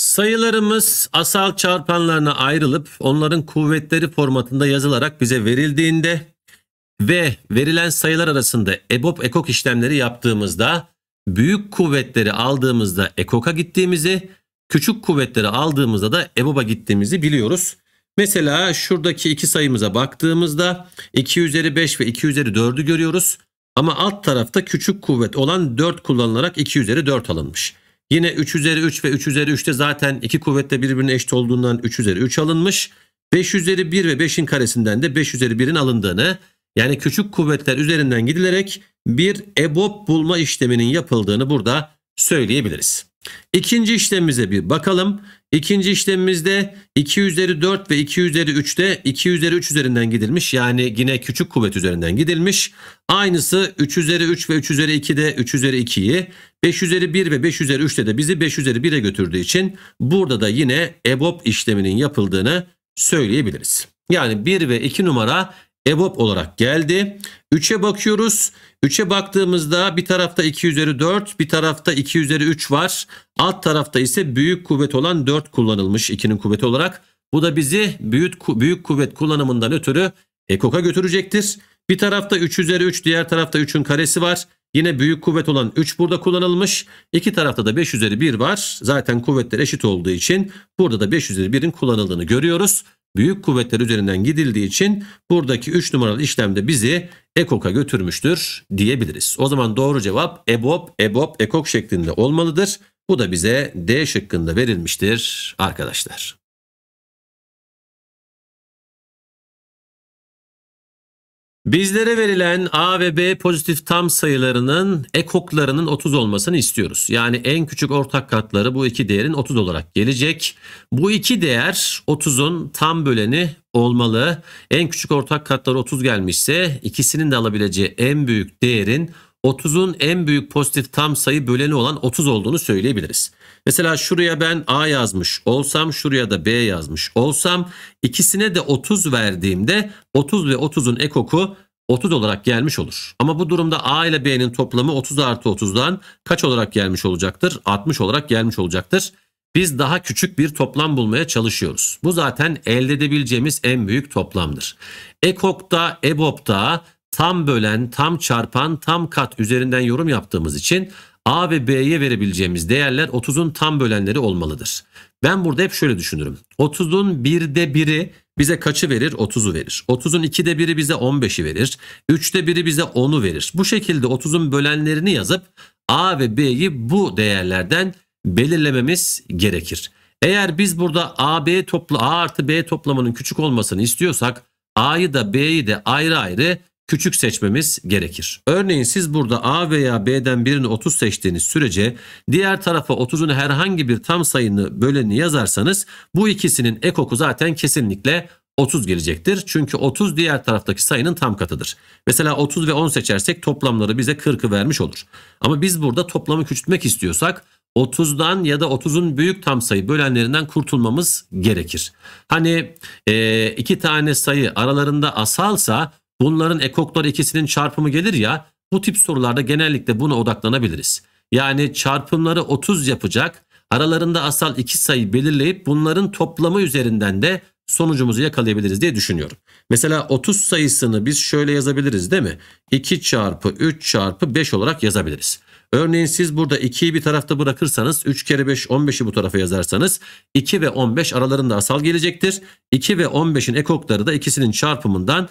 Sayılarımız asal çarpanlarına ayrılıp onların kuvvetleri formatında yazılarak bize verildiğinde ve verilen sayılar arasında EBOB ekok işlemleri yaptığımızda büyük kuvvetleri aldığımızda ekoka gittiğimizi, küçük kuvvetleri aldığımızda da EBOB'a gittiğimizi biliyoruz. Mesela şuradaki iki sayımıza baktığımızda 2 üzeri 5 ve 2 üzeri 4'ü görüyoruz. Ama alt tarafta küçük kuvvet olan 4 kullanılarak 2 üzeri 4 alınmış. Yine 3 üzeri 3 ve 3 üzeri 3'te zaten iki kuvvetle birbirine eşit olduğundan 3 üzeri 3 alınmış. 5 üzeri 1 ve 5'in karesinden de 5 üzeri 1'in alındığını yani küçük kuvvetler üzerinden gidilerek bir EBOB bulma işleminin yapıldığını burada söyleyebiliriz. İkinci işlemimize bir bakalım. İkinci işlemimizde 2 üzeri 4 ve 2 üzeri 3'te 2 üzeri 3 üzerinden gidilmiş. Yani yine küçük kuvvet üzerinden gidilmiş. Aynısı 3 üzeri 3 ve 3 üzeri 2'de 3 üzeri 2'yi 5 üzeri 1 ve 5 üzeri 3'te de bizi 5 üzeri 1'e götürdüğü için burada da yine EBOB işleminin yapıldığını söyleyebiliriz. Yani 1 ve 2 numara EBOB olarak geldi. 3'e bakıyoruz. 3'e baktığımızda bir tarafta 2 üzeri 4, bir tarafta 2 üzeri 3 var. Alt tarafta ise büyük kuvvet olan 4 kullanılmış 2'nin kuvveti olarak. Bu da bizi büyük, büyük kuvvet kullanımından ötürü EKOK'a götürecektir. Bir tarafta 3 üzeri 3, diğer tarafta 3'ün karesi var. Yine büyük kuvvet olan 3 burada kullanılmış. İki tarafta da 5 üzeri 1 var. Zaten kuvvetler eşit olduğu için burada da 5 üzeri 1'in kullanıldığını görüyoruz büyük kuvvetler üzerinden gidildiği için buradaki 3 numaralı işlemde bizi EKOK'a götürmüştür diyebiliriz. O zaman doğru cevap EBOB, EBOB, EKOK şeklinde olmalıdır. Bu da bize D şıkkında verilmiştir arkadaşlar. Bizlere verilen A ve B pozitif tam sayılarının ekoklarının 30 olmasını istiyoruz. Yani en küçük ortak katları bu iki değerin 30 olarak gelecek. Bu iki değer 30'un tam böleni olmalı. En küçük ortak katları 30 gelmişse ikisinin de alabileceği en büyük değerin 30'un en büyük pozitif tam sayı böleni olan 30 olduğunu söyleyebiliriz. Mesela şuraya ben A yazmış olsam şuraya da B yazmış olsam ikisine de 30 verdiğimde 30 ve 30'un ekoku 30 olarak gelmiş olur. Ama bu durumda A ile B'nin toplamı 30 artı 30'dan kaç olarak gelmiş olacaktır? 60 olarak gelmiş olacaktır. Biz daha küçük bir toplam bulmaya çalışıyoruz. Bu zaten elde edebileceğimiz en büyük toplamdır. EKOK'ta, EBOB'da tam bölen, tam çarpan, tam kat üzerinden yorum yaptığımız için A ve B'ye verebileceğimiz değerler 30'un tam bölenleri olmalıdır. Ben burada hep şöyle düşünürüm. 30'un 1'de 1'i bize kaçı verir? 30'u verir. 30'un 2'de 1'i bize 15'i verir. 3'te 1'i bize 10'u verir. Bu şekilde 30'un bölenlerini yazıp A ve B'yi bu değerlerden belirlememiz gerekir. Eğer biz burada A, B topla, A artı B toplamının küçük olmasını istiyorsak A'yı da B'yi de ayrı ayrı küçük seçmemiz gerekir. Örneğin siz burada A veya B'den birini 30 seçtiğiniz sürece diğer tarafa 30'un herhangi bir tam sayını böleni yazarsanız bu ikisinin ekoku zaten kesinlikle 30 gelecektir. Çünkü 30 diğer taraftaki sayının tam katıdır. Mesela 30 ve 10 seçersek toplamları bize 40'ı vermiş olur. Ama biz burada toplamı küçültmek istiyorsak 30'dan ya da 30'un büyük tam sayı bölenlerinden kurtulmamız gerekir. Hani e, iki tane sayı aralarında asalsa Bunların ekoklar ikisinin çarpımı gelir ya bu tip sorularda genellikle buna odaklanabiliriz. Yani çarpımları 30 yapacak aralarında asal iki sayı belirleyip bunların toplamı üzerinden de sonucumuzu yakalayabiliriz diye düşünüyorum. Mesela 30 sayısını biz şöyle yazabiliriz değil mi? 2 çarpı 3 çarpı 5 olarak yazabiliriz. Örneğin siz burada 2'yi bir tarafta bırakırsanız 3 kere 5 15'i bu tarafa yazarsanız 2 ve 15 aralarında asal gelecektir. 2 ve 15'in ekokları da ikisinin çarpımından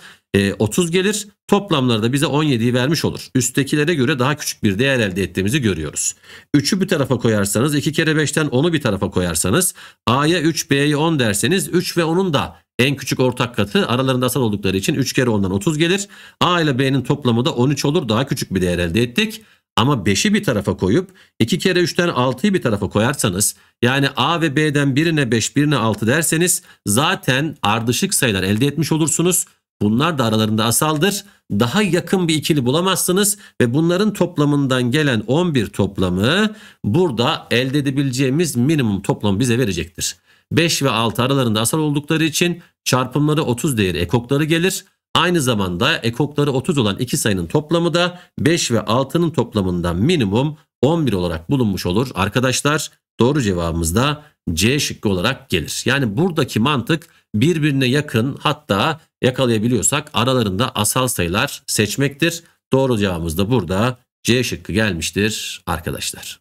30 e, gelir. Toplamları da bize 17'yi vermiş olur. Üsttekilere göre daha küçük bir değer elde ettiğimizi görüyoruz. 3'ü bir tarafa koyarsanız 2 kere 5'ten 10'u bir tarafa koyarsanız A'ya 3 B'ye 10 derseniz 3 ve 10'un da en küçük ortak katı aralarında asal oldukları için 3 kere 10'dan 30 gelir. A ile B'nin toplamı da 13 olur. Daha küçük bir değer elde ettik. Ama 5'i bir tarafa koyup 2 kere 3'ten 6'yı bir tarafa koyarsanız yani A ve B'den birine 5 birine 6 derseniz zaten ardışık sayılar elde etmiş olursunuz. Bunlar da aralarında asaldır. Daha yakın bir ikili bulamazsınız ve bunların toplamından gelen 11 toplamı burada elde edebileceğimiz minimum toplam bize verecektir. 5 ve 6 aralarında asal oldukları için çarpımları 30 değeri ekokları gelir. Aynı zamanda ekokları 30 olan iki sayının toplamı da 5 ve 6'nın toplamından minimum 11 olarak bulunmuş olur. Arkadaşlar doğru cevabımız da C şıkkı olarak gelir. Yani buradaki mantık birbirine yakın hatta yakalayabiliyorsak aralarında asal sayılar seçmektir. Doğru cevabımız da burada C şıkkı gelmiştir arkadaşlar.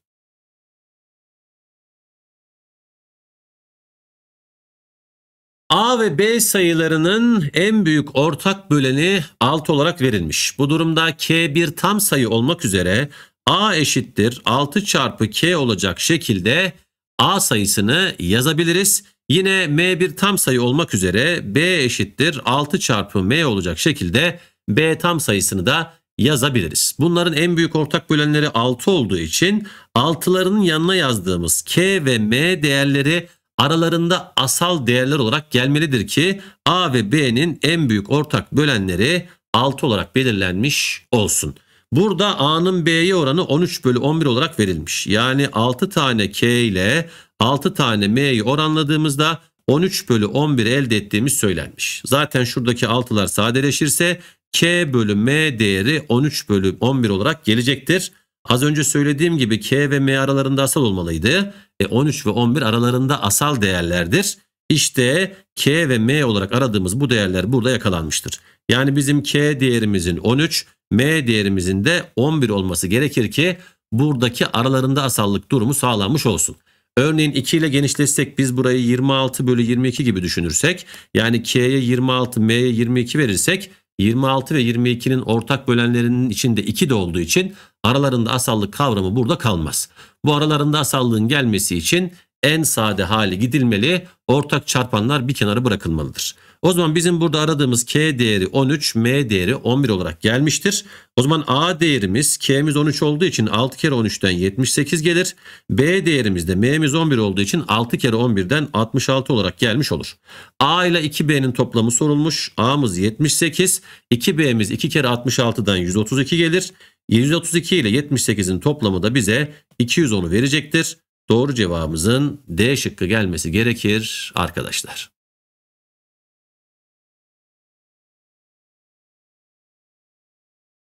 A ve B sayılarının en büyük ortak böleni 6 olarak verilmiş. Bu durumda K bir tam sayı olmak üzere A eşittir 6 çarpı K olacak şekilde A sayısını yazabiliriz. Yine M bir tam sayı olmak üzere B eşittir 6 çarpı M olacak şekilde B tam sayısını da yazabiliriz. Bunların en büyük ortak bölenleri 6 olduğu için 6'larının yanına yazdığımız K ve M değerleri aralarında asal değerler olarak gelmelidir ki A ve B'nin en büyük ortak bölenleri 6 olarak belirlenmiş olsun. Burada A'nın B'ye oranı 13 bölü 11 olarak verilmiş. Yani 6 tane K ile 6 tane M'yi oranladığımızda 13 bölü 11 elde ettiğimiz söylenmiş. Zaten şuradaki 6'lar sadeleşirse K bölü M değeri 13 bölü 11 olarak gelecektir. Az önce söylediğim gibi K ve M aralarında asal olmalıydı. E 13 ve 11 aralarında asal değerlerdir. İşte K ve M olarak aradığımız bu değerler burada yakalanmıştır. Yani bizim K değerimizin 13, M değerimizin de 11 olması gerekir ki buradaki aralarında asallık durumu sağlanmış olsun. Örneğin 2 ile genişletsek biz burayı 26 bölü 22 gibi düşünürsek yani K'ye 26 M'ye 22 verirsek 26 ve 22'nin ortak bölenlerinin içinde 2 de olduğu için aralarında asallık kavramı burada kalmaz. Bu aralarında asallığın gelmesi için en sade hali gidilmeli, ortak çarpanlar bir kenara bırakılmalıdır. O zaman bizim burada aradığımız K değeri 13, M değeri 11 olarak gelmiştir. O zaman A değerimiz K'miz 13 olduğu için 6 kere 13'ten 78 gelir. B değerimiz de M'miz 11 olduğu için 6 kere 11'den 66 olarak gelmiş olur. A ile 2B'nin toplamı sorulmuş. A'mız 78, 2B'miz 2 kere 66'dan 132 gelir. 732 ile 78'in toplamı da bize 210'u verecektir. Doğru cevabımızın D şıkkı gelmesi gerekir arkadaşlar.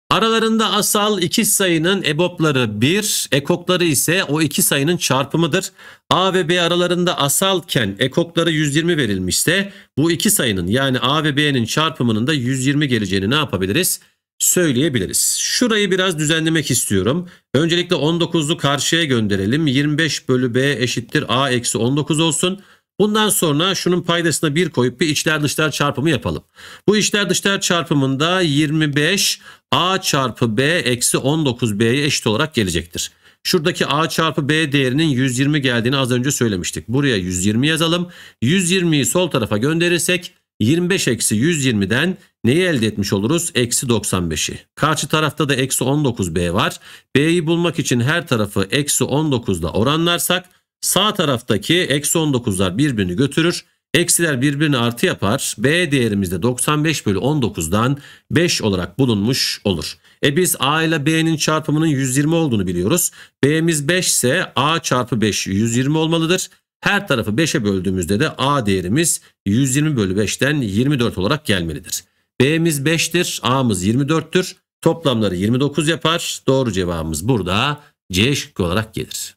Aralarında asal iki sayının ebopları 1, ekokları ise o iki sayının çarpımıdır. A ve B aralarında asalken ekokları 120 verilmişse bu iki sayının yani A ve B'nin çarpımının da 120 geleceğini ne yapabiliriz? söyleyebiliriz. Şurayı biraz düzenlemek istiyorum. Öncelikle 19'u karşıya gönderelim. 25 bölü b eşittir a eksi 19 olsun. Bundan sonra şunun paydasına 1 koyup bir içler dışlar çarpımı yapalım. Bu içler dışlar çarpımında 25 a çarpı b eksi 19 b'ye eşit olarak gelecektir. Şuradaki a çarpı b değerinin 120 geldiğini az önce söylemiştik. Buraya 120 yazalım. 120'yi sol tarafa gönderirsek 25 eksi 120'den neyi elde etmiş oluruz? Eksi 95'i. Karşı tarafta da eksi 19b var. b'yi bulmak için her tarafı eksi 19'da oranlarsak sağ taraftaki eksi 19'lar birbirini götürür. Eksiler birbirini artı yapar. B değerimizde 95 bölü 19'dan 5 olarak bulunmuş olur. E biz A ile B'nin çarpımının 120 olduğunu biliyoruz. B'miz 5 ise A çarpı 5 120 olmalıdır. Her tarafı 5'e böldüğümüzde de A değerimiz 120 bölü 5'ten 24 olarak gelmelidir. B'miz 5'tir, A'mız 24'tür. Toplamları 29 yapar. Doğru cevabımız burada C şıkkı olarak gelir.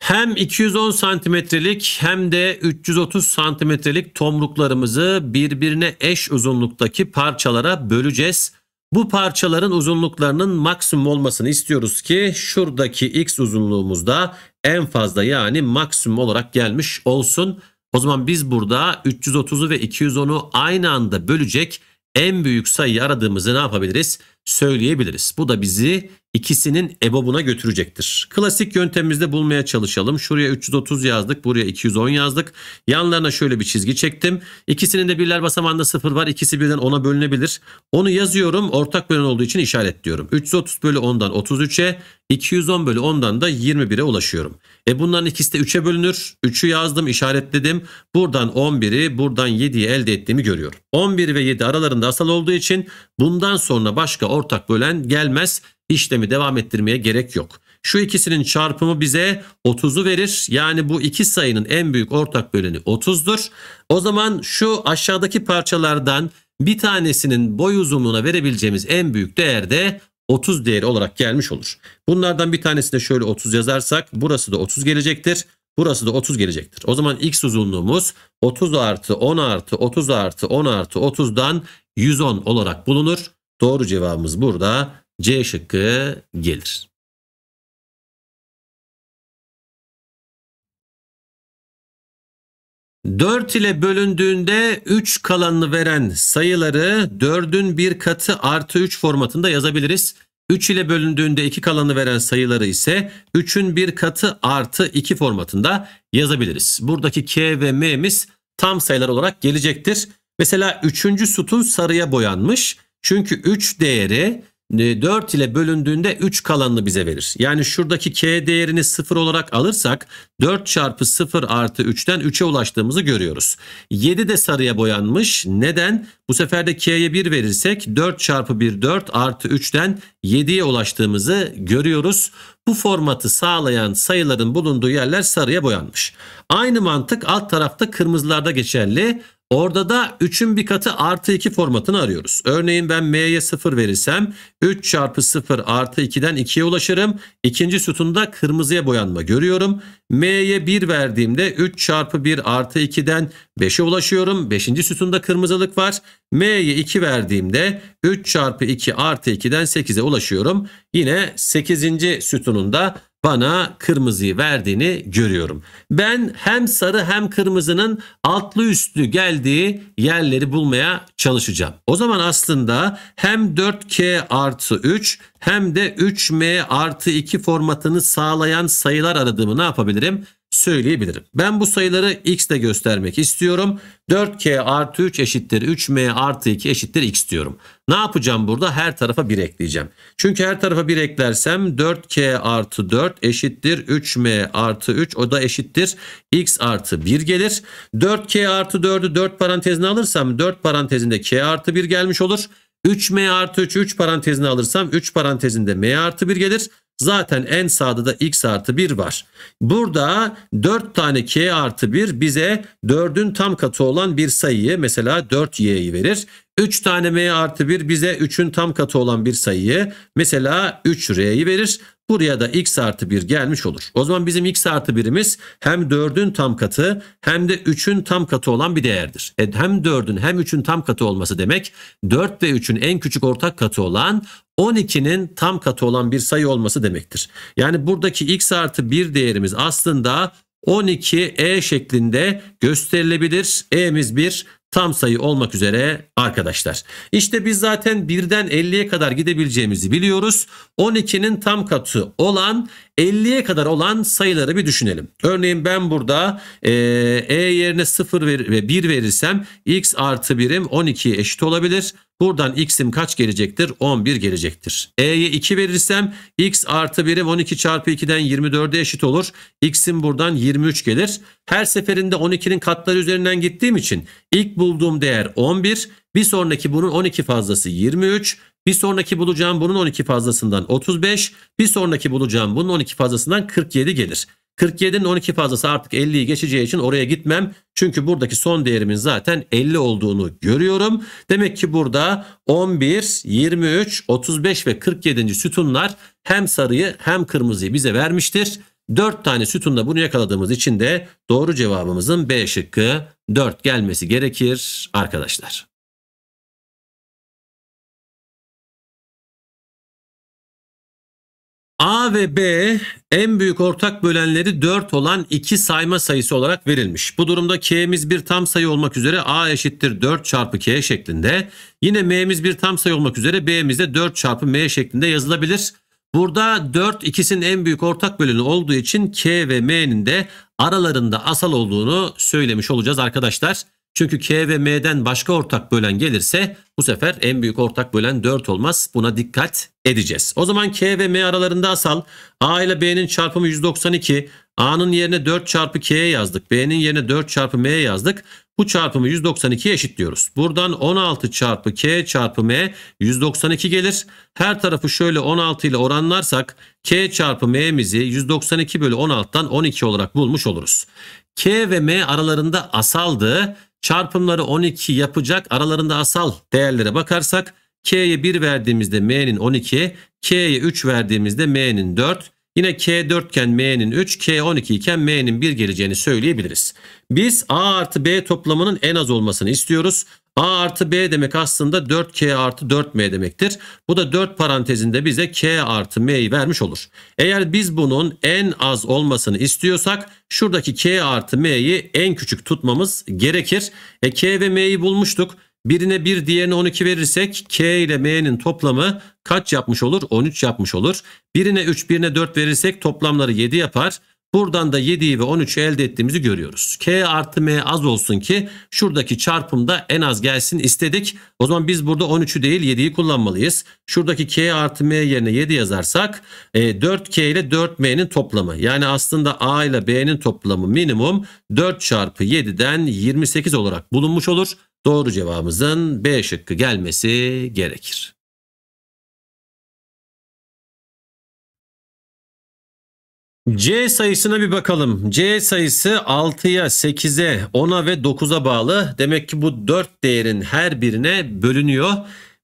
Hem 210 santimetrelik hem de 330 santimetrelik tomruklarımızı birbirine eş uzunluktaki parçalara böleceğiz. Bu parçaların uzunluklarının maksimum olmasını istiyoruz ki şuradaki x uzunluğumuzda en fazla yani maksimum olarak gelmiş olsun. O zaman biz burada 330'u ve 210'u aynı anda bölecek en büyük sayıyı aradığımızı ne yapabiliriz? Söyleyebiliriz. Bu da bizi ikisinin ebobuna götürecektir. Klasik yöntemimizde bulmaya çalışalım. Şuraya 330 yazdık, buraya 210 yazdık. Yanlarına şöyle bir çizgi çektim. İkisinin de birler basamağında 0 var. İkisi birden 10'a bölünebilir. Onu yazıyorum. Ortak bölen olduğu için işaretliyorum. 330 bölü 10'dan 33'e, 210 bölü 10'dan da 21'e ulaşıyorum. E bunların ikisi de 3'e bölünür. 3'ü yazdım, işaretledim. Buradan 11'i, buradan 7'yi elde ettiğimi görüyorum. 11 ve 7 aralarında asal olduğu için bundan sonra başka ortak bölen gelmez işlemi devam ettirmeye gerek yok. Şu ikisinin çarpımı bize 30'u verir. Yani bu iki sayının en büyük ortak böleni 30'dur. O zaman şu aşağıdaki parçalardan bir tanesinin boy uzunluğuna verebileceğimiz en büyük değer de 30 değeri olarak gelmiş olur. Bunlardan bir tanesine şöyle 30 yazarsak burası da 30 gelecektir. Burası da 30 gelecektir. O zaman x uzunluğumuz 30 artı 10 artı 30 artı 10 artı 30'dan 110 olarak bulunur. Doğru cevabımız burada C şıkkı gelir. Dört ile bölündüğünde üç kalanını veren sayıları dördün bir katı artı üç formatında yazabiliriz. Üç ile bölündüğünde iki kalanı veren sayıları ise üçün bir katı artı iki formatında yazabiliriz. Buradaki K ve M'miz tam sayılar olarak gelecektir. Mesela üçüncü sütun sarıya boyanmış. Çünkü üç değeri 4 ee, ile bölündüğünde 3 kalanını bize verir. Yani şuradaki k değerini 0 olarak alırsak 4 çarpı 0 artı 3'ten 3'e ulaştığımızı görüyoruz. 7 de sarıya boyanmış. Neden? Bu sefer de k'ye 1 verirsek 4 çarpı 1 4 artı 3'ten 7'ye ulaştığımızı görüyoruz. Bu formatı sağlayan sayıların bulunduğu yerler sarıya boyanmış. Aynı mantık alt tarafta kırmızılarda geçerli. Orada da 3'ün bir katı artı 2 formatını arıyoruz. Örneğin ben m'ye 0 verirsem 3 çarpı 0 artı 2'den 2'ye ulaşırım. İkinci sütunda kırmızıya boyanma görüyorum. m'ye 1 verdiğimde 3 çarpı 1 artı 2'den 5'e ulaşıyorum. Beşinci sütunda kırmızılık var. m'ye 2 verdiğimde 3 çarpı 2 artı 2'den 8'e ulaşıyorum. Yine 8. sütununda bana kırmızıyı verdiğini görüyorum. Ben hem sarı hem kırmızının altlı üstlü geldiği yerleri bulmaya çalışacağım. O zaman aslında hem 4K artı 3 hem de 3M artı 2 formatını sağlayan sayılar aradığımı ne yapabilirim? söyleyebilirim. Ben bu sayıları x göstermek istiyorum. 4k artı 3 eşittir 3m artı 2 eşittir x diyorum. Ne yapacağım burada? Her tarafa 1 ekleyeceğim. Çünkü her tarafa 1 eklersem 4k artı 4 eşittir 3m artı 3 o da eşittir x artı 1 gelir. 4k artı 4'ü 4 parantezine alırsam 4 parantezinde k artı 1 gelmiş olur. 3m artı 3 3 parantezine alırsam 3 parantezinde m artı 1 gelir. Zaten en sağda da x artı 1 var. Burada 4 tane k artı 1 bize 4'ün tam katı olan bir sayıyı mesela 4y'yi verir. 3 tane m artı 1 bize 3'ün tam katı olan bir sayıyı mesela 3r'yi verir. Buraya da x artı 1 gelmiş olur. O zaman bizim x artı 1'imiz hem 4'ün tam katı hem de 3'ün tam katı olan bir değerdir. E, hem 4'ün hem 3'ün tam katı olması demek 4 ve 3'ün en küçük ortak katı olan 12'nin tam katı olan bir sayı olması demektir. Yani buradaki x artı 1 değerimiz aslında 12 e şeklinde gösterilebilir. E'miz 1 tam sayı olmak üzere arkadaşlar. İşte biz zaten 1'den 50'ye kadar gidebileceğimizi biliyoruz. 12'nin tam katı olan 50'ye kadar olan sayıları bir düşünelim. Örneğin ben burada e, e yerine 0 ver, ve 1 verirsem x artı birim 12'ye eşit olabilir. Buradan x'im kaç gelecektir? 11 gelecektir. E'ye 2 verirsem x artı birim 12 çarpı 2'den 24'e eşit olur. X'im buradan 23 gelir. Her seferinde 12'nin katları üzerinden gittiğim için ilk bulduğum değer 11. Bir sonraki bunun 12 fazlası 23. Bir sonraki bulacağım bunun 12 fazlasından 35. Bir sonraki bulacağım bunun 12 fazlasından 47 gelir. 47'nin 12 fazlası artık 50'yi geçeceği için oraya gitmem. Çünkü buradaki son değerimin zaten 50 olduğunu görüyorum. Demek ki burada 11, 23, 35 ve 47. sütunlar hem sarıyı hem kırmızıyı bize vermiştir. 4 tane sütunda bunu yakaladığımız için de doğru cevabımızın B şıkkı 4 gelmesi gerekir arkadaşlar. A ve B en büyük ortak bölenleri 4 olan 2 sayma sayısı olarak verilmiş. Bu durumda K'miz bir tam sayı olmak üzere A eşittir 4 çarpı K şeklinde. Yine M'miz bir tam sayı olmak üzere B'miz de 4 çarpı M şeklinde yazılabilir. Burada 4 ikisinin en büyük ortak böleni olduğu için K ve M'nin de aralarında asal olduğunu söylemiş olacağız arkadaşlar. Çünkü K ve M'den başka ortak bölen gelirse bu sefer en büyük ortak bölen 4 olmaz. Buna dikkat edeceğiz. O zaman K ve M aralarında asal A ile B'nin çarpımı 192. A'nın yerine 4 çarpı K'ye yazdık. B'nin yerine 4 çarpı M'ye yazdık. Bu çarpımı 192'ye diyoruz. Buradan 16 çarpı K çarpı M 192 gelir. Her tarafı şöyle 16 ile oranlarsak K çarpı M'mizi 192 bölü 16'dan 12 olarak bulmuş oluruz. K ve M aralarında asaldı çarpımları 12 yapacak aralarında asal değerlere bakarsak K'ye 1 verdiğimizde M'nin 12, K'ye 3 verdiğimizde M'nin 4, Yine K4 iken M'nin 3, K12 iken M'nin 1 geleceğini söyleyebiliriz. Biz A artı B toplamının en az olmasını istiyoruz. A artı B demek aslında 4K artı 4M demektir. Bu da 4 parantezinde bize K artı M'yi vermiş olur. Eğer biz bunun en az olmasını istiyorsak şuradaki K artı M'yi en küçük tutmamız gerekir. E, K ve M'yi bulmuştuk. Birine 1 diğerine 12 verirsek K ile M'nin toplamı kaç yapmış olur? 13 yapmış olur. Birine 3 birine 4 verirsek toplamları 7 yapar. Buradan da 7'yi ve 13'ü elde ettiğimizi görüyoruz. K artı M az olsun ki şuradaki çarpımda en az gelsin istedik. O zaman biz burada 13'ü değil 7'yi kullanmalıyız. Şuradaki K artı M yerine 7 yazarsak 4K e, ile 4M'nin toplamı. Yani aslında A ile B'nin toplamı minimum 4 çarpı 7'den 28 olarak bulunmuş olur. Doğru cevabımızın B şıkkı gelmesi gerekir. C sayısına bir bakalım. C sayısı 6'ya, 8'e, 10'a ve 9'a bağlı. Demek ki bu 4 değerin her birine bölünüyor.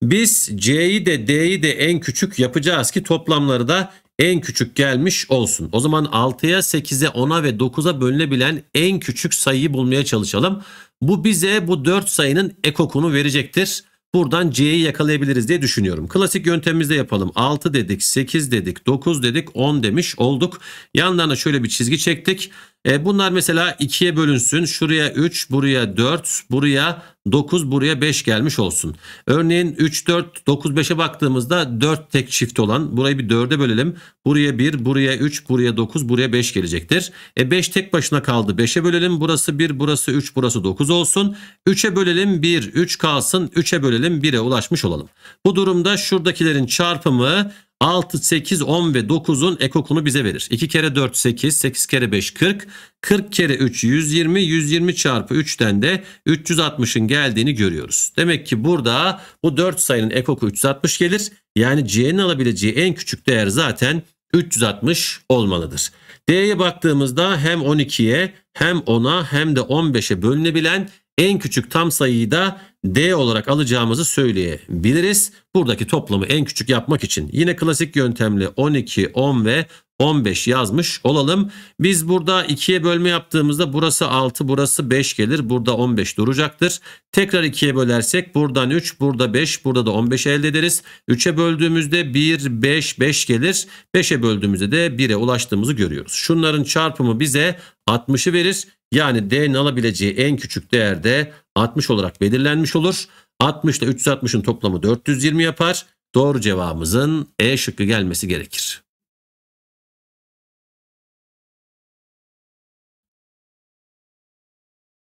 Biz C'yi de D'yi de en küçük yapacağız ki toplamları da en küçük gelmiş olsun. O zaman 6'ya, 8'e, 10'a ve 9'a bölünebilen en küçük sayıyı bulmaya çalışalım. Bu bize bu 4 sayının ekokunu verecektir. Buradan C'yi yakalayabiliriz diye düşünüyorum. Klasik yöntemimizde yapalım. 6 dedik, 8 dedik, 9 dedik, 10 demiş olduk. Yanlarına şöyle bir çizgi çektik. E, bunlar mesela ikiye bölünsün. Şuraya 3, buraya 4, buraya 9, buraya 5 gelmiş olsun. Örneğin 3, 4, 9, 5'e baktığımızda 4 tek çift olan burayı bir 4'e bölelim. Buraya 1, buraya 3, buraya 9, buraya 5 gelecektir. E 5 tek başına kaldı. 5'e bölelim. Burası 1, burası 3, burası 9 olsun. 3'e bölelim 1, 3 kalsın. 3'e bölelim 1'e ulaşmış olalım. Bu durumda şuradakilerin çarpımı 6, 8, 10 ve 9'un ekokunu bize verir. 2 kere 4, 8, 8 kere 5, 40. 40 kere 3, 120. 120 çarpı 3'ten de 360'ın geldiğini görüyoruz. Demek ki burada bu 4 sayının ekoku 360 gelir. Yani C'nin alabileceği en küçük değer zaten 360 olmalıdır. D'ye baktığımızda hem 12'ye hem 10'a hem de 15'e bölünebilen en küçük tam sayıyı da D olarak alacağımızı söyleyebiliriz. Buradaki toplamı en küçük yapmak için yine klasik yöntemle 12, 10 ve 15 yazmış olalım. Biz burada ikiye bölme yaptığımızda burası 6 burası 5 gelir. Burada 15 duracaktır. Tekrar ikiye bölersek buradan 3 burada 5 burada da 15 elde ederiz. 3'e böldüğümüzde 1 5 5 gelir. 5'e böldüğümüzde de 1'e ulaştığımızı görüyoruz. Şunların çarpımı bize 60'ı verir. Yani D'nin alabileceği en küçük değerde 60 olarak belirlenmiş olur. 60 ile 360'ın toplamı 420 yapar. Doğru cevabımızın E şıkkı gelmesi gerekir.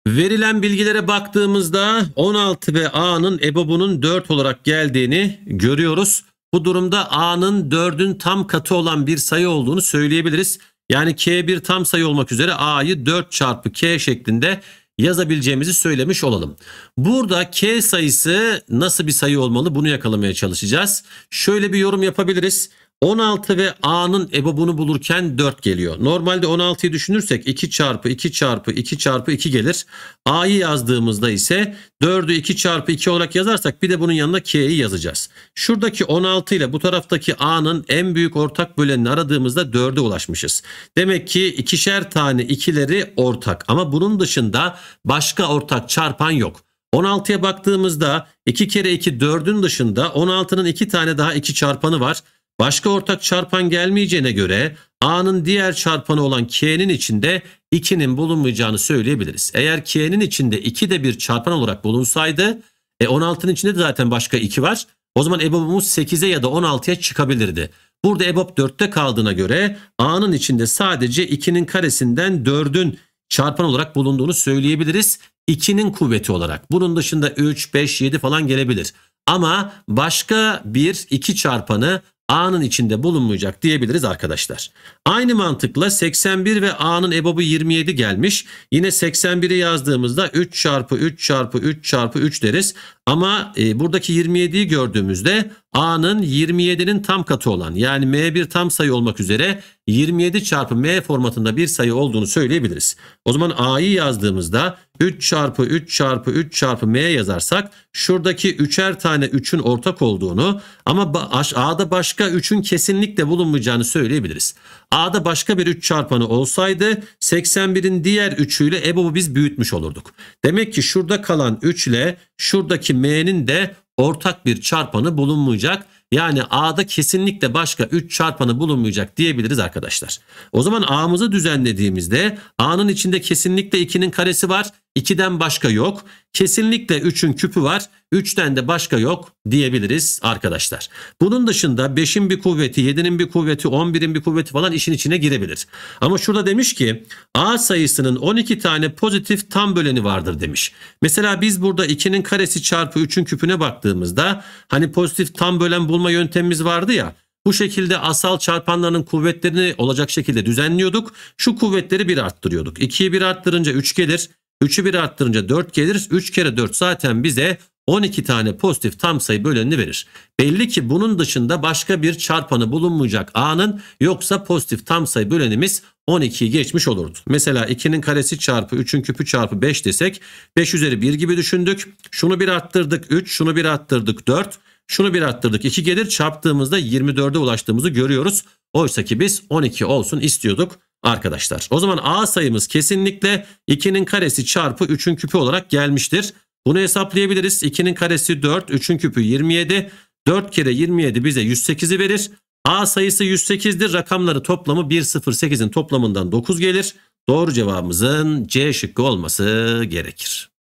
Verilen bilgilere baktığımızda 16 ve A'nın EBOB'unun 4 olarak geldiğini görüyoruz. Bu durumda A'nın 4'ün tam katı olan bir sayı olduğunu söyleyebiliriz. Yani K bir tam sayı olmak üzere A'yı 4 çarpı K şeklinde yazabileceğimizi söylemiş olalım. Burada K sayısı nasıl bir sayı olmalı bunu yakalamaya çalışacağız. Şöyle bir yorum yapabiliriz. 16 ve A'nın ebobunu bulurken 4 geliyor. Normalde 16'yı düşünürsek 2 çarpı 2 çarpı 2 çarpı 2 gelir. A'yı yazdığımızda ise 4'ü 2 çarpı 2 olarak yazarsak bir de bunun yanına K'yi yazacağız. Şuradaki 16 ile bu taraftaki A'nın en büyük ortak bölenini aradığımızda 4'e ulaşmışız. Demek ki ikişer tane ikileri ortak ama bunun dışında başka ortak çarpan yok. 16'ya baktığımızda 2 kere 2 4'ün dışında 16'nın 2 tane daha 2 çarpanı var. Başka ortak çarpan gelmeyeceğine göre A'nın diğer çarpanı olan K'nin içinde 2'nin bulunmayacağını söyleyebiliriz. Eğer K'nin içinde 2 de bir çarpan olarak bulunsaydı e 16'nın içinde de zaten başka 2 var. O zaman EBOB'umuz 8'e ya da 16'ya çıkabilirdi. Burada EBOB 4'te kaldığına göre A'nın içinde sadece 2'nin karesinden 4'ün çarpan olarak bulunduğunu söyleyebiliriz. 2'nin kuvveti olarak. Bunun dışında 3, 5, 7 falan gelebilir. Ama başka bir 2 çarpanı A'nın içinde bulunmayacak diyebiliriz arkadaşlar. Aynı mantıkla 81 ve A'nın ebobu 27 gelmiş. Yine 81'i yazdığımızda 3 çarpı 3 çarpı 3 çarpı 3 deriz. Ama e, buradaki 27'yi gördüğümüzde A'nın 27'nin tam katı olan yani M bir tam sayı olmak üzere 27 çarpı M formatında bir sayı olduğunu söyleyebiliriz. O zaman A'yı yazdığımızda 3 çarpı 3 çarpı 3 çarpı M yazarsak şuradaki üçer tane 3'ün ortak olduğunu ama A'da başka 3'ün kesinlikle bulunmayacağını söyleyebiliriz. A'da başka bir 3 çarpanı olsaydı 81'in diğer 3'üyle EBOB'u biz büyütmüş olurduk. Demek ki şurada kalan 3 ile şuradaki A'daki M'nin de ortak bir çarpanı bulunmayacak. Yani A'da kesinlikle başka 3 çarpanı bulunmayacak diyebiliriz arkadaşlar. O zaman A'mızı düzenlediğimizde A'nın içinde kesinlikle 2'nin karesi var. 2'den başka yok. Kesinlikle 3'ün küpü var. 3'ten de başka yok diyebiliriz arkadaşlar. Bunun dışında 5'in bir kuvveti, 7'nin bir kuvveti, 11'in bir kuvveti falan işin içine girebilir. Ama şurada demiş ki A sayısının 12 tane pozitif tam böleni vardır demiş. Mesela biz burada 2'nin karesi çarpı 3'ün küpüne baktığımızda hani pozitif tam bölen bulma yöntemimiz vardı ya. Bu şekilde asal çarpanların kuvvetlerini olacak şekilde düzenliyorduk. Şu kuvvetleri bir arttırıyorduk. 2'yi bir arttırınca 3 gelir. 3'ü 1 arttırınca 4 gelir. 3 kere 4 zaten bize 12 tane pozitif tam sayı bölenini verir. Belli ki bunun dışında başka bir çarpanı bulunmayacak A'nın yoksa pozitif tam sayı bölenimiz 12'yi geçmiş olurdu. Mesela 2'nin karesi çarpı 3'ün küpü çarpı 5 desek 5 üzeri 1 gibi düşündük. Şunu bir arttırdık 3, şunu bir arttırdık 4, şunu bir arttırdık 2 gelir çarptığımızda 24'e ulaştığımızı görüyoruz. Oysa ki biz 12 olsun istiyorduk arkadaşlar. O zaman A sayımız kesinlikle 2'nin karesi çarpı 3'ün küpü olarak gelmiştir. Bunu hesaplayabiliriz. 2'nin karesi 4, 3'ün küpü 27. 4 kere 27 bize 108'i verir. A sayısı 108'dir. Rakamları toplamı 108'in toplamından 9 gelir. Doğru cevabımızın C şıkkı olması gerekir.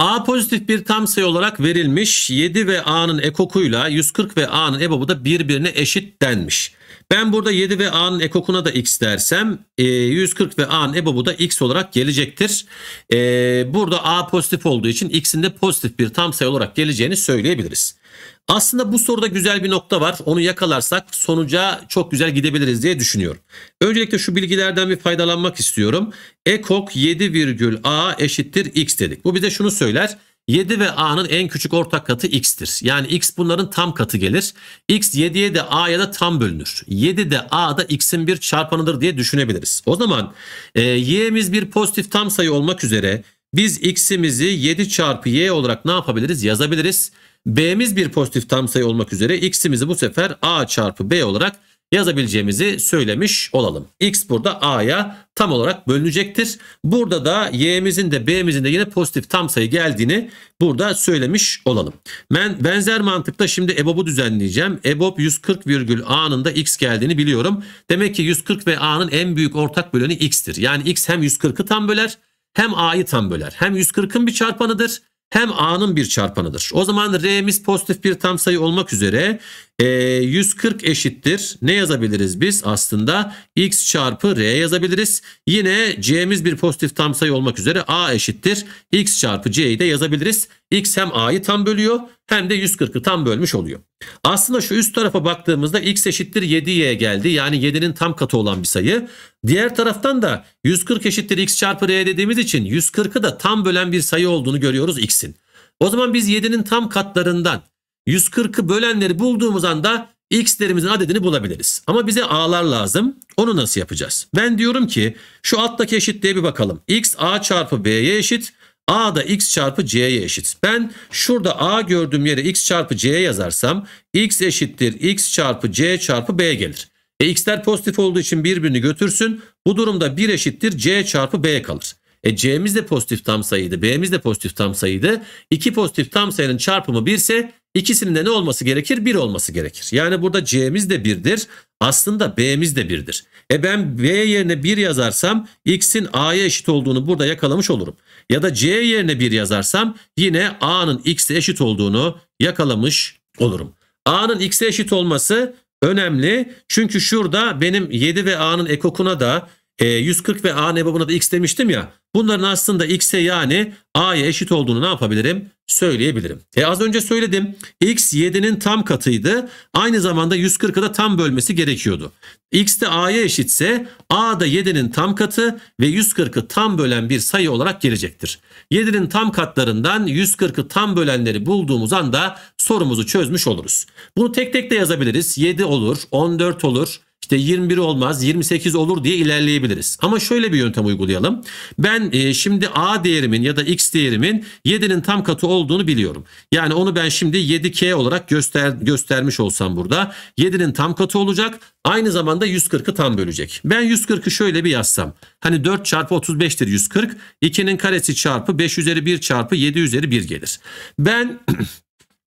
A pozitif bir tam sayı olarak verilmiş. 7 ve A'nın ekokuyla 140 ve A'nın ebobu da birbirine eşit denmiş. Ben burada 7 ve A'nın ekokuna da x dersem 140 e, ve A'nın ebobu da x olarak gelecektir. E, burada A pozitif olduğu için x'in de pozitif bir tam sayı olarak geleceğini söyleyebiliriz. Aslında bu soruda güzel bir nokta var. Onu yakalarsak sonuca çok güzel gidebiliriz diye düşünüyorum. Öncelikle şu bilgilerden bir faydalanmak istiyorum. Ekok a eşittir x dedik. Bu bize şunu söyler. 7 ve A'nın en küçük ortak katı X'tir. Yani X bunların tam katı gelir. X 7'ye de A'ya da tam bölünür. 7 de A X'in bir çarpanıdır diye düşünebiliriz. O zaman e, Y'miz bir pozitif tam sayı olmak üzere biz X'imizi 7 çarpı Y olarak ne yapabiliriz? Yazabiliriz. B'miz bir pozitif tam sayı olmak üzere x'imizi bu sefer a çarpı b olarak yazabileceğimizi söylemiş olalım. X burada A'ya tam olarak bölünecektir. Burada da Y'mizin de B'mizin de yine pozitif tam sayı geldiğini burada söylemiş olalım. Ben benzer mantıkla şimdi EBOB'u düzenleyeceğim. EBOB 140 virgül A'nın da X geldiğini biliyorum. Demek ki 140 ve A'nın en büyük ortak böleni X'tir. Yani X hem 140'ı tam böler hem A'yı tam böler. Hem 140'ın bir çarpanıdır hem A'nın bir çarpanıdır. O zaman R'miz pozitif bir tam sayı olmak üzere e, ee, 140 eşittir. Ne yazabiliriz biz? Aslında x çarpı r yazabiliriz. Yine c'miz bir pozitif tam sayı olmak üzere a eşittir. x çarpı c'yi de yazabiliriz. x hem a'yı tam bölüyor hem de 140'ı tam bölmüş oluyor. Aslında şu üst tarafa baktığımızda x eşittir 7y geldi. Yani 7'nin tam katı olan bir sayı. Diğer taraftan da 140 eşittir x çarpı r dediğimiz için 140'ı da tam bölen bir sayı olduğunu görüyoruz x'in. O zaman biz 7'nin tam katlarından 140'ı bölenleri bulduğumuz anda x'lerimizin adedini bulabiliriz. Ama bize a'lar lazım. Onu nasıl yapacağız? Ben diyorum ki şu alttaki eşitliğe bir bakalım. x a çarpı b'ye eşit. A da x çarpı c'ye eşit. Ben şurada a gördüğüm yere x çarpı c yazarsam x eşittir x çarpı c çarpı b gelir. E x'ler pozitif olduğu için birbirini götürsün. Bu durumda 1 eşittir c çarpı b kalır. E c'miz de pozitif tam sayıydı. B'miz de pozitif tam sayıydı. İki pozitif tam sayının çarpımı 1 ise İkisinin de ne olması gerekir? 1 olması gerekir. Yani burada C'miz de 1'dir. Aslında B'miz de 1'dir. E ben B yerine 1 yazarsam X'in A'ya eşit olduğunu burada yakalamış olurum. Ya da C yerine 1 yazarsam yine A'nın X'e eşit olduğunu yakalamış olurum. A'nın X'e eşit olması önemli. Çünkü şurada benim 7 ve A'nın ekokuna da 140 e, ve A'nın ebabına da X demiştim ya. Bunların aslında X'e yani A'ya eşit olduğunu ne yapabilirim? söyleyebilirim. E az önce söyledim. X 7'nin tam katıydı. Aynı zamanda 140'ı da tam bölmesi gerekiyordu. X de A'ya eşitse A da 7'nin tam katı ve 140'ı tam bölen bir sayı olarak gelecektir. 7'nin tam katlarından 140'ı tam bölenleri bulduğumuz anda sorumuzu çözmüş oluruz. Bunu tek tek de yazabiliriz. 7 olur, 14 olur, işte 21 olmaz 28 olur diye ilerleyebiliriz. Ama şöyle bir yöntem uygulayalım. Ben e, şimdi A değerimin ya da X değerimin 7'nin tam katı olduğunu biliyorum. Yani onu ben şimdi 7K olarak göster göstermiş olsam burada 7'nin tam katı olacak. Aynı zamanda 140'ı tam bölecek. Ben 140'ı şöyle bir yazsam. Hani 4 çarpı 35'tir 140. 2'nin karesi çarpı 5 üzeri 1 çarpı 7 üzeri 1 gelir. Ben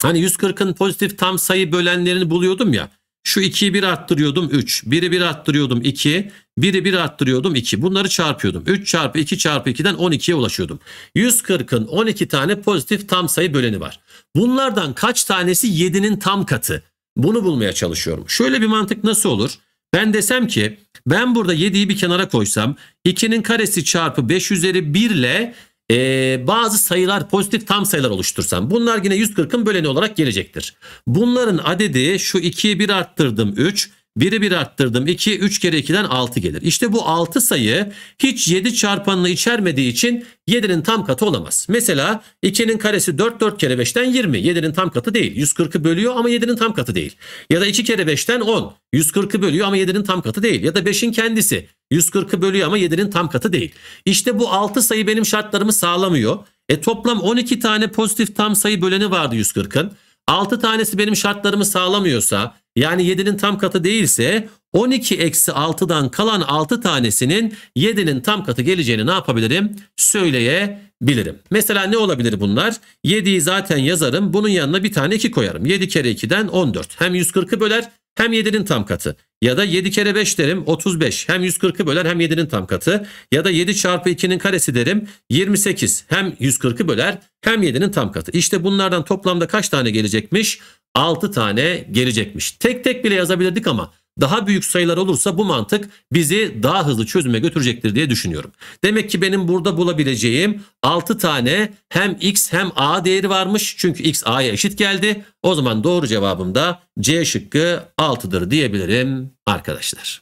Hani 140'ın pozitif tam sayı bölenlerini buluyordum ya. Şu 2'yi 1 arttırıyordum 3. 1'i 1 arttırıyordum 2. 1'i 1 arttırıyordum 2. Bunları çarpıyordum. 3 çarpı 2 çarpı 2'den 12'ye ulaşıyordum. 140'ın 12 tane pozitif tam sayı böleni var. Bunlardan kaç tanesi 7'nin tam katı? Bunu bulmaya çalışıyorum. Şöyle bir mantık nasıl olur? Ben desem ki ben burada 7'yi bir kenara koysam 2'nin karesi çarpı 5 üzeri 1 ile e, bazı sayılar pozitif tam sayılar oluştursam bunlar yine 140'ın böleni olarak gelecektir. Bunların adedi şu 2'yi 1 arttırdım 3 1'i 1 arttırdım 2 3 kere 2'den 6 gelir. İşte bu 6 sayı hiç 7 çarpanını içermediği için 7'nin tam katı olamaz. Mesela 2'nin karesi 4 4 kere 5'ten 20 7'nin tam katı değil. 140'ı bölüyor ama 7'nin tam katı değil. Ya da 2 kere 5'ten 10 140'ı bölüyor ama 7'nin tam katı değil. Ya da 5'in kendisi 140'ı bölüyor ama 7'nin tam katı değil. İşte bu 6 sayı benim şartlarımı sağlamıyor. E toplam 12 tane pozitif tam sayı böleni vardı 140'ın. 6 tanesi benim şartlarımı sağlamıyorsa yani 7'nin tam katı değilse 12 eksi 6'dan kalan 6 tanesinin 7'nin tam katı geleceğini ne yapabilirim? Söyleyebilirim bilirim. Mesela ne olabilir bunlar? 7'yi zaten yazarım. Bunun yanına bir tane 2 koyarım. 7 kere 2'den 14. Hem 140'ı böler hem 7'nin tam katı. Ya da 7 kere 5 derim 35. Hem 140'ı böler hem 7'nin tam katı. Ya da 7 çarpı 2'nin karesi derim 28. Hem 140'ı böler hem 7'nin tam katı. İşte bunlardan toplamda kaç tane gelecekmiş? 6 tane gelecekmiş. Tek tek bile yazabilirdik ama daha büyük sayılar olursa bu mantık bizi daha hızlı çözüme götürecektir diye düşünüyorum. Demek ki benim burada bulabileceğim 6 tane hem x hem a değeri varmış. Çünkü x a'ya eşit geldi. O zaman doğru cevabım da C şıkkı 6'dır diyebilirim arkadaşlar.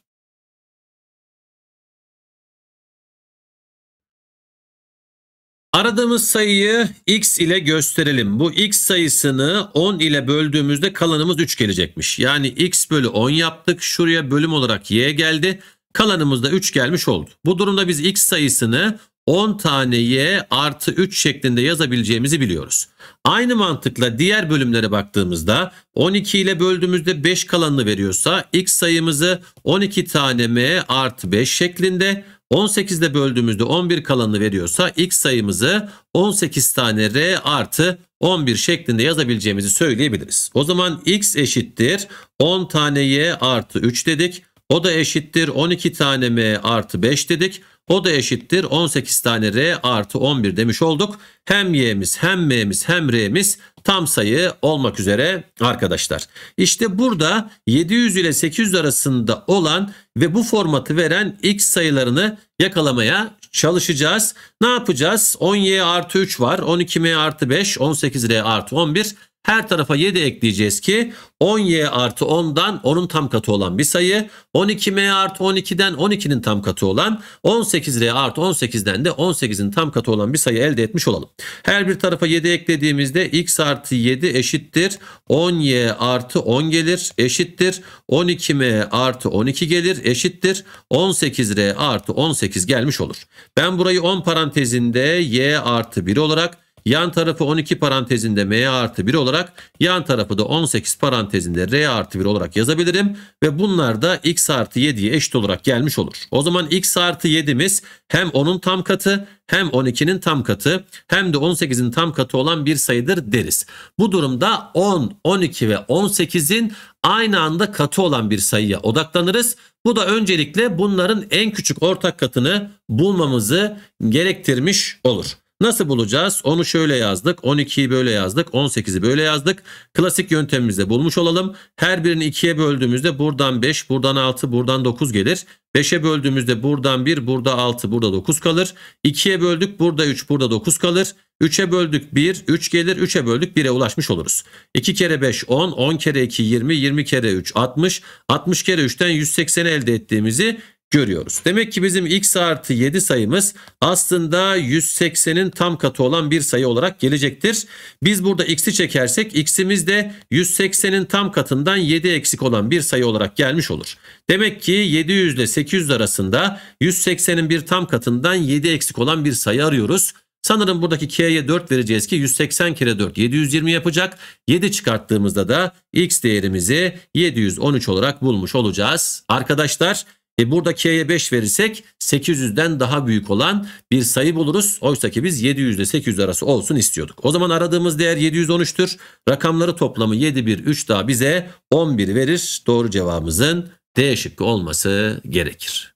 Aradığımız sayıyı x ile gösterelim. Bu x sayısını 10 ile böldüğümüzde kalanımız 3 gelecekmiş. Yani x bölü 10 yaptık. Şuraya bölüm olarak y geldi. kalanımızda 3 gelmiş oldu. Bu durumda biz x sayısını 10 tane y artı 3 şeklinde yazabileceğimizi biliyoruz. Aynı mantıkla diğer bölümlere baktığımızda 12 ile böldüğümüzde 5 kalanını veriyorsa x sayımızı 12 tane m artı 5 şeklinde 18 ile böldüğümüzde 11 kalanını veriyorsa x sayımızı 18 tane r artı 11 şeklinde yazabileceğimizi söyleyebiliriz. O zaman x eşittir 10 tane y artı 3 dedik. O da eşittir 12 tane m artı 5 dedik. O da eşittir 18 tane r artı 11 demiş olduk. Hem y'miz hem m'miz hem r'miz tam sayı olmak üzere arkadaşlar. İşte burada 700 ile 800 arasında olan ve bu formatı veren x sayılarını yakalamaya çalışacağız. Ne yapacağız? 10y artı 3 var. 12m artı 5, 18r artı 11 her tarafa 7 ekleyeceğiz ki 10y artı 10'dan 10'un tam katı olan bir sayı. 12m artı 12'den 12'nin tam katı olan 18r artı 18'den de 18'in tam katı olan bir sayı elde etmiş olalım. Her bir tarafa 7 eklediğimizde x artı 7 eşittir. 10y artı 10 gelir eşittir. 12m artı 12 gelir eşittir. 18r artı 18 gelmiş olur. Ben burayı 10 parantezinde y artı 1 olarak Yan tarafı 12 parantezinde m artı 1 olarak yan tarafı da 18 parantezinde r artı 1 olarak yazabilirim. Ve bunlar da x artı 7'ye eşit olarak gelmiş olur. O zaman x artı 7'miz hem onun tam katı hem 12'nin tam katı hem de 18'in tam katı olan bir sayıdır deriz. Bu durumda 10, 12 ve 18'in aynı anda katı olan bir sayıya odaklanırız. Bu da öncelikle bunların en küçük ortak katını bulmamızı gerektirmiş olur. Nasıl bulacağız? Onu şöyle yazdık. 12'yi böyle yazdık. 18'i böyle yazdık. Klasik yöntemimizde bulmuş olalım. Her birini 2'ye böldüğümüzde buradan 5, buradan 6, buradan 9 gelir. 5'e böldüğümüzde buradan 1, burada 6, burada 9 kalır. 2'ye böldük burada 3, burada 9 kalır. 3'e böldük 1, 3 gelir. 3'e böldük 1'e ulaşmış oluruz. 2 kere 5 10, 10 kere 2 20, 20 kere 3 60. 60 kere 3'ten 180 elde ettiğimizi görüyoruz. Demek ki bizim x artı 7 sayımız aslında 180'in tam katı olan bir sayı olarak gelecektir. Biz burada x'i çekersek x'imiz de 180'in tam katından 7 eksik olan bir sayı olarak gelmiş olur. Demek ki 700 ile 800 arasında 180'in bir tam katından 7 eksik olan bir sayı arıyoruz. Sanırım buradaki k'ye 4 vereceğiz ki 180 kere 4 720 yapacak. 7 çıkarttığımızda da x değerimizi 713 olarak bulmuş olacağız. Arkadaşlar e burada K'ye 5 verirsek 800'den daha büyük olan bir sayı buluruz. Oysa ki biz 700 ile 800 arası olsun istiyorduk. O zaman aradığımız değer 713'tür. Rakamları toplamı 7, 1, 3 daha bize 11 verir. Doğru cevabımızın D şıkkı olması gerekir.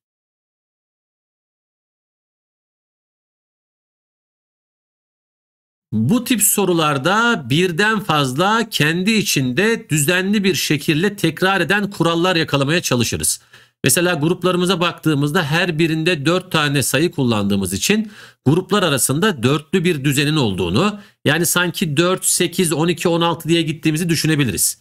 Bu tip sorularda birden fazla kendi içinde düzenli bir şekilde tekrar eden kurallar yakalamaya çalışırız. Mesela gruplarımıza baktığımızda her birinde 4 tane sayı kullandığımız için gruplar arasında dörtlü bir düzenin olduğunu yani sanki 4, 8, 12, 16 diye gittiğimizi düşünebiliriz.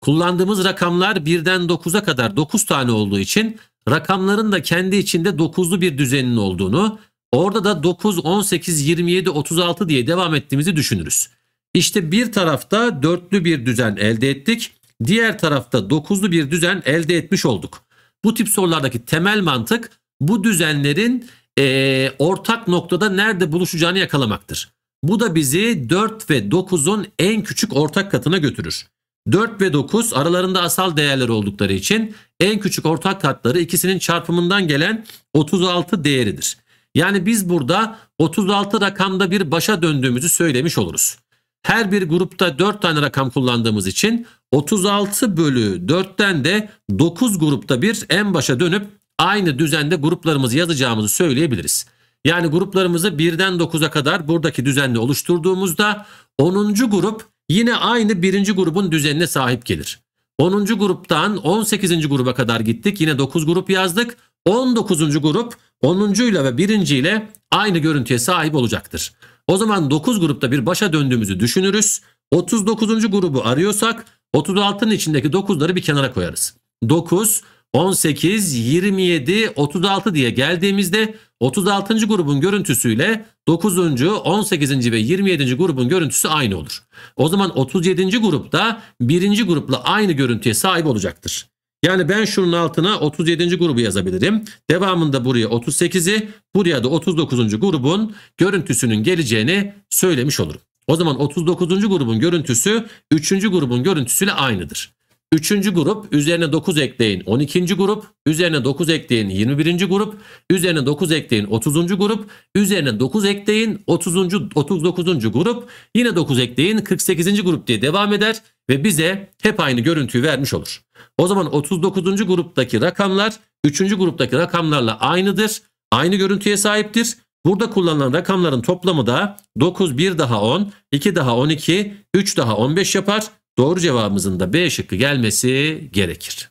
Kullandığımız rakamlar birden 9'a kadar 9 tane olduğu için rakamların da kendi içinde 9'lu bir düzenin olduğunu, orada da 9, 18, 27, 36 diye devam ettiğimizi düşünürüz. İşte bir tarafta dörtlü bir düzen elde ettik, diğer tarafta dokuzlu bir düzen elde etmiş olduk. Bu tip sorulardaki temel mantık bu düzenlerin e, ortak noktada nerede buluşacağını yakalamaktır. Bu da bizi 4 ve 9'un en küçük ortak katına götürür. 4 ve 9 aralarında asal değerler oldukları için en küçük ortak katları ikisinin çarpımından gelen 36 değeridir. Yani biz burada 36 rakamda bir başa döndüğümüzü söylemiş oluruz. Her bir grupta 4 tane rakam kullandığımız için 36 bölü 4'ten de 9 grupta bir en başa dönüp aynı düzende gruplarımızı yazacağımızı söyleyebiliriz. Yani gruplarımızı 1'den 9'a kadar buradaki düzenle oluşturduğumuzda 10. grup yine aynı 1. grubun düzenine sahip gelir. 10. gruptan 18. gruba kadar gittik. Yine 9 grup yazdık. 19. grup 10. ile ve 1. ile aynı görüntüye sahip olacaktır. O zaman 9 grupta bir başa döndüğümüzü düşünürüz. 39. grubu arıyorsak 36'nın içindeki 9'ları bir kenara koyarız. 9, 18, 27, 36 diye geldiğimizde 36. grubun görüntüsüyle 9. 18. ve 27. grubun görüntüsü aynı olur. O zaman 37. grupta 1. grupla aynı görüntüye sahip olacaktır. Yani ben şunun altına 37. grubu yazabilirim. Devamında buraya 38'i, buraya da 39. grubun görüntüsünün geleceğini söylemiş olurum. O zaman 39. grubun görüntüsü 3. grubun görüntüsüyle aynıdır. 3. grup üzerine 9 ekleyin 12. grup, üzerine 9 ekleyin 21. grup, üzerine 9 ekleyin 30. grup, üzerine 9 ekleyin 30. 39. grup, yine 9 ekleyin 48. grup diye devam eder ve bize hep aynı görüntüyü vermiş olur. O zaman 39. gruptaki rakamlar 3. gruptaki rakamlarla aynıdır. Aynı görüntüye sahiptir. Burada kullanılan rakamların toplamı da 9, 1 daha 10, 2 daha 12, 3 daha 15 yapar. Doğru cevabımızın da B şıkkı gelmesi gerekir.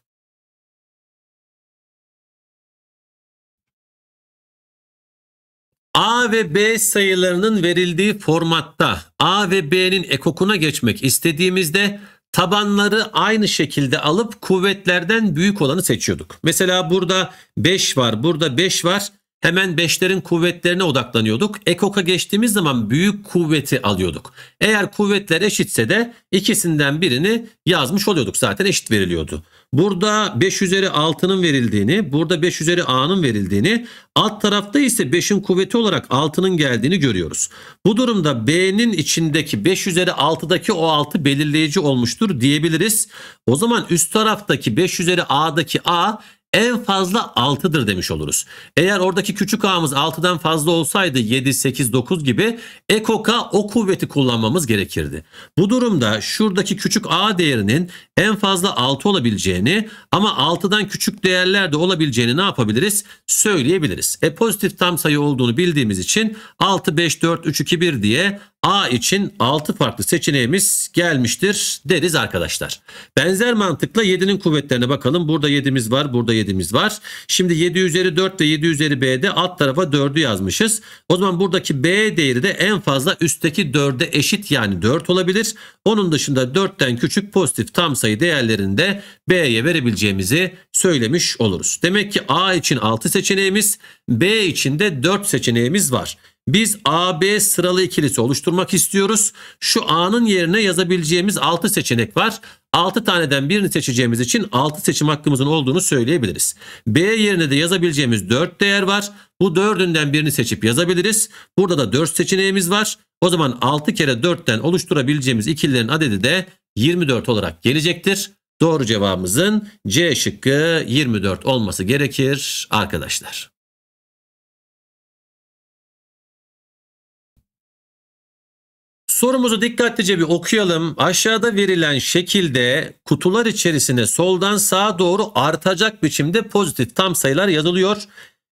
A ve B sayılarının verildiği formatta A ve B'nin ekokuna geçmek istediğimizde tabanları aynı şekilde alıp kuvvetlerden büyük olanı seçiyorduk. Mesela burada 5 var, burada 5 var hemen beşlerin kuvvetlerine odaklanıyorduk. Ekok'a geçtiğimiz zaman büyük kuvveti alıyorduk. Eğer kuvvetler eşitse de ikisinden birini yazmış oluyorduk. Zaten eşit veriliyordu. Burada 5 üzeri 6'nın verildiğini, burada 5 üzeri A'nın verildiğini, alt tarafta ise 5'in kuvveti olarak 6'nın geldiğini görüyoruz. Bu durumda B'nin içindeki 5 üzeri 6'daki o 6 belirleyici olmuştur diyebiliriz. O zaman üst taraftaki 5 üzeri A'daki A en fazla 6'dır demiş oluruz. Eğer oradaki küçük a'mız 6'dan fazla olsaydı 7, 8, 9 gibi ekoka o kuvveti kullanmamız gerekirdi. Bu durumda şuradaki küçük a değerinin en fazla 6 olabileceğini ama 6'dan küçük değerler de olabileceğini ne yapabiliriz? Söyleyebiliriz. E pozitif tam sayı olduğunu bildiğimiz için 6, 5, 4, 3, 2, 1 diye A için 6 farklı seçeneğimiz gelmiştir deriz arkadaşlar. Benzer mantıkla 7'nin kuvvetlerine bakalım. Burada 7'miz var, burada 7'miz var. Şimdi 7 üzeri 4 ve 7 üzeri B'de alt tarafa 4'ü yazmışız. O zaman buradaki B değeri de en fazla üstteki 4'e eşit yani 4 olabilir. Onun dışında 4'ten küçük pozitif tam sayı değerlerinde B'ye verebileceğimizi söylemiş oluruz. Demek ki A için 6 seçeneğimiz, B için de 4 seçeneğimiz var. Biz AB sıralı ikilisi oluşturmak istiyoruz. Şu A'nın yerine yazabileceğimiz 6 seçenek var. 6 taneden birini seçeceğimiz için 6 seçim hakkımızın olduğunu söyleyebiliriz. B yerine de yazabileceğimiz 4 değer var. Bu 4'ünden birini seçip yazabiliriz. Burada da 4 seçeneğimiz var. O zaman 6 kere 4'ten oluşturabileceğimiz ikililerin adedi de 24 olarak gelecektir. Doğru cevabımızın C şıkkı 24 olması gerekir arkadaşlar. Sorumuzu dikkatlice bir okuyalım. Aşağıda verilen şekilde kutular içerisinde soldan sağa doğru artacak biçimde pozitif tam sayılar yazılıyor.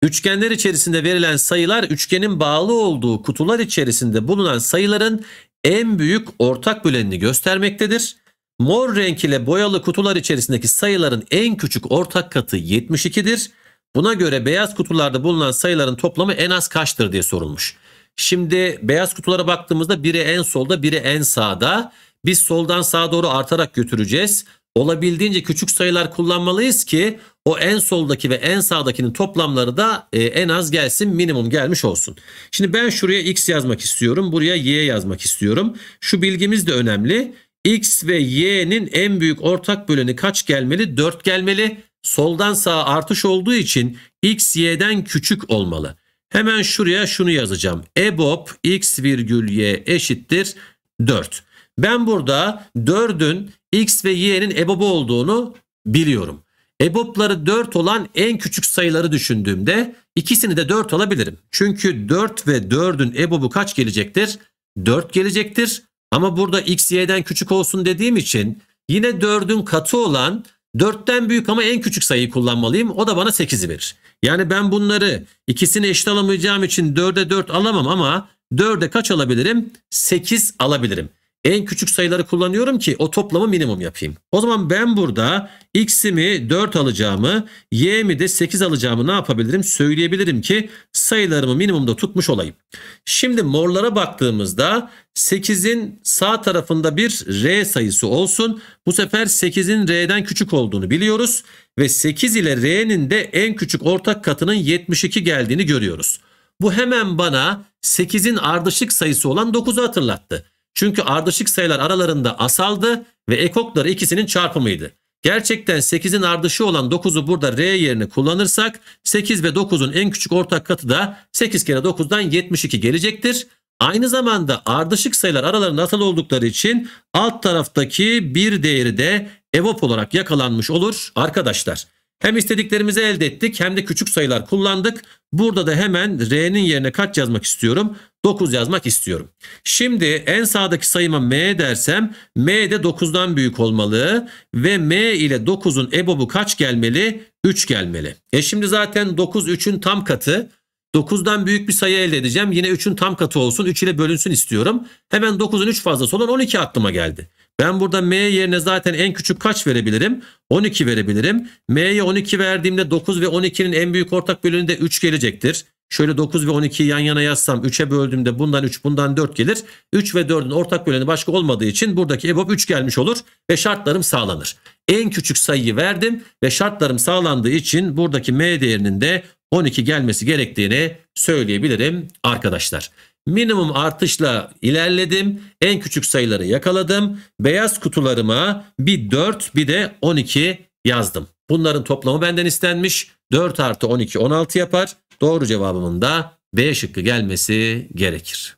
Üçgenler içerisinde verilen sayılar üçgenin bağlı olduğu kutular içerisinde bulunan sayıların en büyük ortak bölenini göstermektedir. Mor renk ile boyalı kutular içerisindeki sayıların en küçük ortak katı 72'dir. Buna göre beyaz kutularda bulunan sayıların toplamı en az kaçtır diye sorulmuş. Şimdi beyaz kutulara baktığımızda biri en solda biri en sağda. Biz soldan sağa doğru artarak götüreceğiz. Olabildiğince küçük sayılar kullanmalıyız ki o en soldaki ve en sağdakinin toplamları da e, en az gelsin minimum gelmiş olsun. Şimdi ben şuraya x yazmak istiyorum. Buraya y yazmak istiyorum. Şu bilgimiz de önemli. X ve y'nin en büyük ortak böleni kaç gelmeli? 4 gelmeli. Soldan sağa artış olduğu için x y'den küçük olmalı. Hemen şuraya şunu yazacağım. EBOB x virgül y eşittir 4. Ben burada 4'ün x ve y'nin EBOB olduğunu biliyorum. EBOB'ları 4 olan en küçük sayıları düşündüğümde ikisini de 4 alabilirim. Çünkü 4 ve 4'ün EBOB'u kaç gelecektir? 4 gelecektir. Ama burada x y'den küçük olsun dediğim için yine 4'ün katı olan 4'ten büyük ama en küçük sayıyı kullanmalıyım. O da bana 8'i verir. Yani ben bunları ikisini eşit alamayacağım için 4'e 4 alamam ama 4'e kaç alabilirim? 8 alabilirim en küçük sayıları kullanıyorum ki o toplamı minimum yapayım. O zaman ben burada x'imi 4 alacağımı, y'mi de 8 alacağımı ne yapabilirim? Söyleyebilirim ki sayılarımı minimumda tutmuş olayım. Şimdi morlara baktığımızda 8'in sağ tarafında bir r sayısı olsun. Bu sefer 8'in r'den küçük olduğunu biliyoruz ve 8 ile r'nin de en küçük ortak katının 72 geldiğini görüyoruz. Bu hemen bana 8'in ardışık sayısı olan 9'u hatırlattı. Çünkü ardışık sayılar aralarında asaldı ve ekokları ikisinin çarpımıydı. Gerçekten 8'in ardışığı olan 9'u burada R yerine kullanırsak 8 ve 9'un en küçük ortak katı da 8 kere 9'dan 72 gelecektir. Aynı zamanda ardışık sayılar aralarında asal oldukları için alt taraftaki bir değeri de evop olarak yakalanmış olur arkadaşlar. Hem istediklerimizi elde ettik hem de küçük sayılar kullandık. Burada da hemen R'nin yerine kaç yazmak istiyorum? 9 yazmak istiyorum. Şimdi en sağdaki sayıma M dersem M de 9'dan büyük olmalı ve M ile 9'un ebobu kaç gelmeli? 3 gelmeli. E şimdi zaten 9 3'ün tam katı. 9'dan büyük bir sayı elde edeceğim. Yine 3'ün tam katı olsun. 3 ile bölünsün istiyorum. Hemen 9'un 3 fazlası olan 12 aklıma geldi. Ben burada M yerine zaten en küçük kaç verebilirim? 12 verebilirim. M'ye 12 verdiğimde 9 ve 12'nin en büyük ortak bölümünde 3 gelecektir. Şöyle 9 ve 12'yi yan yana yazsam 3'e böldüğümde bundan 3 bundan 4 gelir. 3 ve 4'ün ortak böleni başka olmadığı için buradaki EBOB 3 gelmiş olur ve şartlarım sağlanır. En küçük sayıyı verdim ve şartlarım sağlandığı için buradaki M değerinin de 12 gelmesi gerektiğini söyleyebilirim arkadaşlar minimum artışla ilerledim. En küçük sayıları yakaladım. Beyaz kutularıma bir 4 bir de 12 yazdım. Bunların toplamı benden istenmiş. 4 artı 12 16 yapar. Doğru cevabımın da B şıkkı gelmesi gerekir.